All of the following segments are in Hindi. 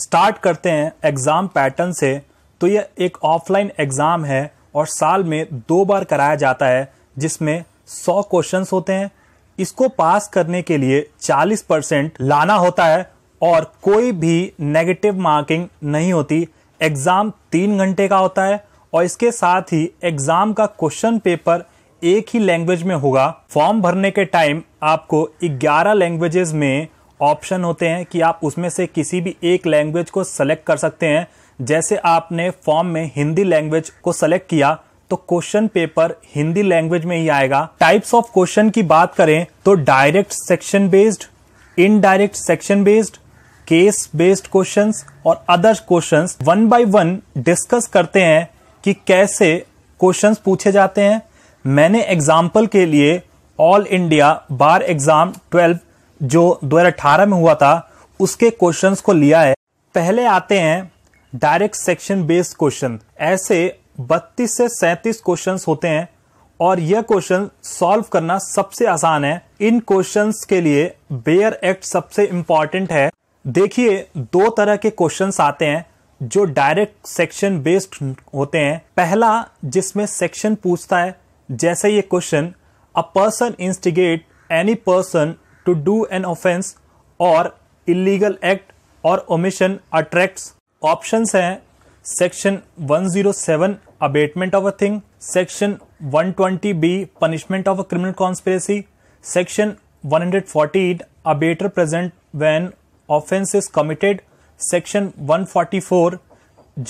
स्टार्ट करते हैं एग्ज़ाम पैटर्न से तो यह एक ऑफलाइन एग्ज़ाम है और साल में दो बार कराया जाता है जिसमें सौ क्वेश्चन होते हैं इसको पास करने के लिए चालीस परसेंट लाना होता है और कोई भी नेगेटिव मार्किंग नहीं होती एग्ज़ाम तीन घंटे का होता है और इसके साथ ही एग्ज़ाम का क्वेश्चन पेपर एक ही लैंग्वेज में होगा फॉर्म भरने के टाइम आपको 11 लैंग्वेजेस में ऑप्शन होते हैं कि आप उसमें से किसी भी एक लैंग्वेज को सेलेक्ट कर सकते हैं जैसे आपने फॉर्म में हिंदी लैंग्वेज को सेलेक्ट किया तो क्वेश्चन पेपर हिंदी लैंग्वेज में ही आएगा टाइप्स ऑफ क्वेश्चन की बात करें तो direct section based indirect section based case based question और others question one by one discuss करते हैं कि कैसे क्वेश्चन पूछे जाते हैं मैंने एग्जाम्पल के लिए all India bar exam twelve जो 2018 में हुआ था उसके क्वेश्चंस को लिया है पहले आते हैं डायरेक्ट सेक्शन बेस्ड क्वेश्चन ऐसे 32 से 37 क्वेश्चंस होते हैं और यह क्वेश्चन सॉल्व करना सबसे आसान है इन क्वेश्चंस के लिए बेयर एक्ट सबसे इंपॉर्टेंट है देखिए दो तरह के क्वेश्चंस आते हैं जो डायरेक्ट सेक्शन बेस्ड होते हैं पहला जिसमें सेक्शन पूछता है जैसे ये question a person instigate any person to do an offense or illegal act or omission attracts options हैं section 107 abetment of a thing section 120 B punishment of a criminal conspiracy section 114 abettor present when offence is committed section 144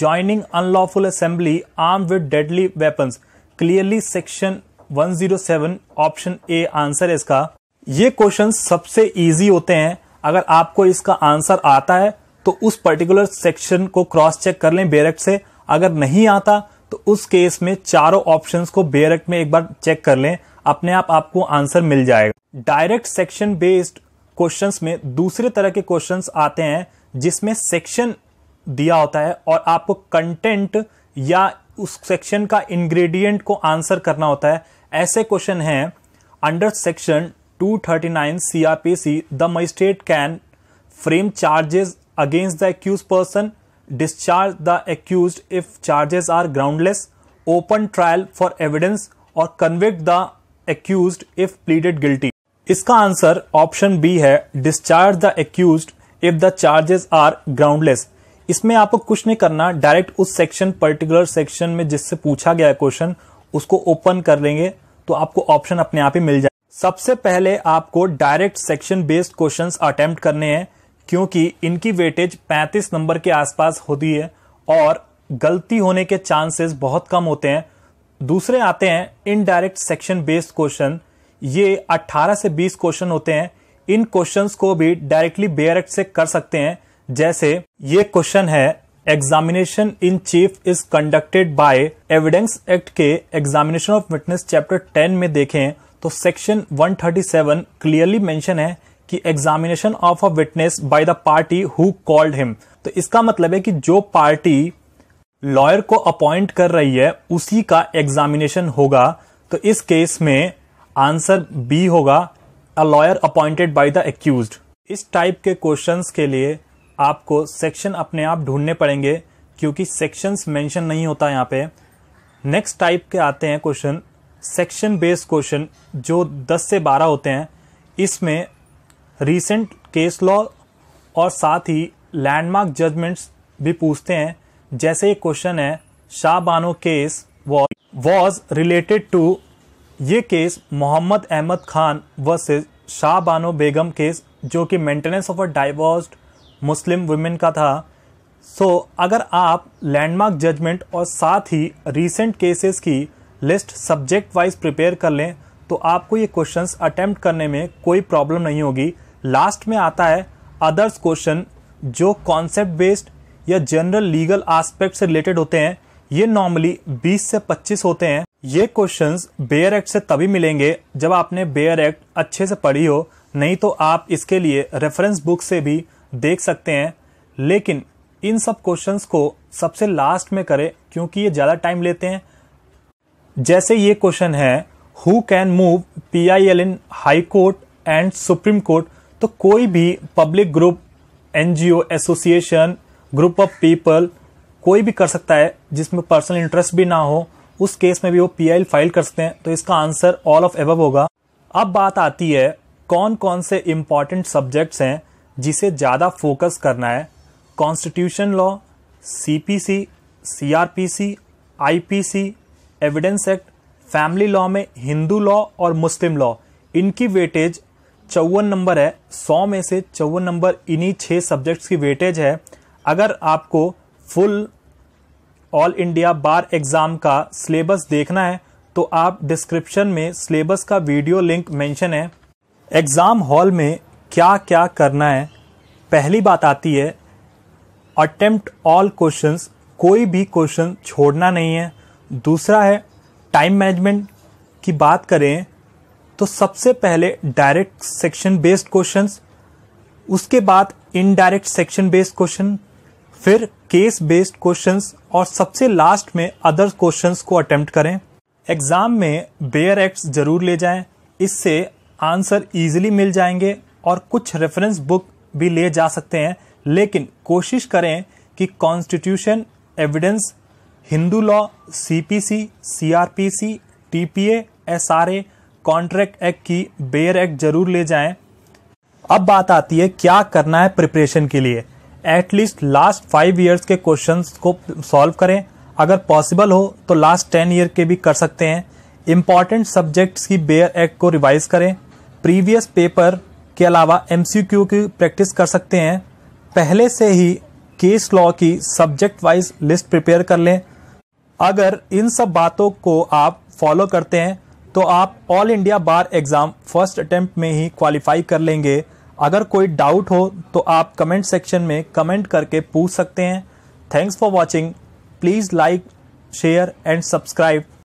joining unlawful assembly armed with deadly weapons clearly section 107 option a answer है इसका ये क्वेश्चन सबसे इजी होते हैं अगर आपको इसका आंसर आता है तो उस पर्टिकुलर सेक्शन को क्रॉस चेक कर लें बेरेक्ट से अगर नहीं आता तो उस केस में चारों ऑप्शंस को बेरेक्ट में एक बार चेक कर लें अपने आप आपको आंसर मिल जाएगा डायरेक्ट सेक्शन बेस्ड क्वेश्चंस में दूसरे तरह के क्वेश्चंस आते हैं जिसमें सेक्शन दिया होता है और आपको कंटेंट या उस सेक्शन का इंग्रेडिएंट को आंसर करना होता है ऐसे क्वेश्चन हैं under section 239 CRPC, the magistrate can frame charges against the accused person, discharge the accused if charges are groundless, open trial for evidence और convict the accused if pleaded guilty. इसका आंसर ऑप्शन बी है discharge the accused if the charges are groundless इसमें आपको कुछ नहीं करना डायरेक्ट उस सेक्शन पर्टिकुलर सेक्शन में जिससे पूछा गया क्वेश्चन उसको ओपन कर लेंगे तो आपको ऑप्शन अपने आप ही मिल जाए सबसे पहले आपको direct section based question attempt करने हैं क्योंकि इनकी वेटेज 35 नंबर के आसपास होती है और गलती होने के चांसेस बहुत कम होते हैं दूसरे आते हैं इनडायरेक्ट सेक्शन बेस्ड क्वेश्चन ये 18 से 20 क्वेश्चन होते हैं इन क्वेश्चंस को भी डायरेक्टली बेयरेक्ट से कर सकते हैं जैसे ये क्वेश्चन है examination in chief is conducted by evidence act के एग्जामिनेशन ऑफ विटनेस चैप्टर 10 में देखें तो सेक्शन 137 क्लियरली मेंशन है कि examination of a witness by the party who called him तो इसका मतलब है कि जो पार्टी लॉयर को अपॉइंट कर रही है उसी का एग्जामिनेशन होगा तो इस केस में आंसर बी होगा a lawyer appointed by the accused इस टाइप के क्वेश्चंस के लिए आपको सेक्शन अपने आप ढूंढने पड़ेंगे क्योंकि सेक्शंस मेंशन नहीं होता यहाँ पे नेक्स्ट टाइप के आते हैं क्वेश्चन सेक्शन बेस्ड क्वेश्चन जो 10 से 12 होते हैं इसमें रीसेंट केस लॉ और साथ ही लैंडमार्क जजमेंट्स भी पूछते हैं जैसे एक क्वेश्चन है Shah Bano case was related to ये case Mohammad Ahmad Khan versus Shah Bano Begum case जो कि maintenance of a divorced Muslim women का था सो so, अगर आप लैंडमार्क जजमेंट और साथ ही रीसेंट केसेस की लिस्ट सब्जेक्ट वाइज प्रिपेयर कर लें तो आपको ये क्वेश्चंस अटेम्प्ट करने में कोई प्रॉब्लम नहीं होगी लास्ट में आता है अदर्स क्वेश्चन जो कॉन्सेप्ट बेस्ड या जनरल लीगल आस्पेक्ट से रिलेटेड होते हैं ये नॉर्मली 20 से 25 होते हैं ये क्वेश्चंस बेयर एक्ट से तभी मिलेंगे जब आपने बेयर एक्ट अच्छे से पढ़ी हो नहीं तो आप इसके लिए रेफरेंस बुक से भी देख सकते हैं लेकिन इन सब क्वेश्चंस को सबसे लास्ट में करें क्योंकि ये ज़्यादा टाइम लेते हैं जैसे ये क्वेश्चन है who can move P I L in high court and supreme court तो कोई भी public group NGO association group of people कोई भी कर सकता है जिसमें पर्सनल इंटरेस्ट भी ना हो उस केस में भी वो पी फाइल कर सकते हैं तो इसका आंसर ऑल ऑफ एवब होगा अब बात आती है कौन कौन से इम्पॉर्टेंट सब्जेक्ट्स हैं जिसे ज़्यादा फोकस करना है constitution law C P C C R P C I P C evidence act family law में हिंदू लॉ और मुस्लिम लॉ इनकी वेटेज चौवन नंबर है सौ में से चौवन नंबर इन्हीं छः सब्जेक्ट्स की वेटेज है अगर आपको full all India bar exam का सिलेबस देखना है तो आप डिस्क्रिप्शन में सिलेबस का वीडियो लिंक मेंशन है एग्ज़ाम हॉल में क्या क्या करना है पहली बात आती है अटेम्प्ट ऑल क्वेश्चंस कोई भी क्वेश्चन छोड़ना नहीं है दूसरा है टाइम मैनेजमेंट की बात करें तो सबसे पहले डायरेक्ट सेक्शन बेस्ड क्वेश्चंस उसके बाद इनडायरेक्ट सेक्शन बेस्ड क्वेश्चन फिर केस बेस्ड क्वेश्चंस और सबसे लास्ट में अदर क्वेश्चंस को अटेम्प्ट करें एग्जाम में बेयर एक्ट्स जरूर ले जाएं इससे आंसर इजीली मिल जाएंगे और कुछ रेफरेंस बुक भी ले जा सकते हैं लेकिन कोशिश करें कि constitution evidence Hindu law CPC CrPC TPA SRA contract act की बेयर एक्ट जरूर ले जाएं अब बात आती है क्या करना है प्रिपरेशन के लिए एटलीस्ट लास्ट फाइव ईयर्स के क्वेश्चन को सॉल्व करें अगर पॉसिबल हो तो लास्ट टेन ईयर के भी कर सकते हैं इम्पॉर्टेंट सब्जेक्ट्स की बेयर एक्ट को रिवाइज करें प्रीवियस पेपर के अलावा एम की प्रैक्टिस कर सकते हैं पहले से ही केस लॉ की सब्जेक्ट वाइज लिस्ट प्रिपेयर कर लें अगर इन सब बातों को आप फॉलो करते हैं तो आप all India bar exam first attempt में ही क्वालिफाई कर लेंगे अगर कोई डाउट हो तो आप कमेंट सेक्शन में कमेंट करके पूछ सकते हैं thanks for watching please like share and subscribe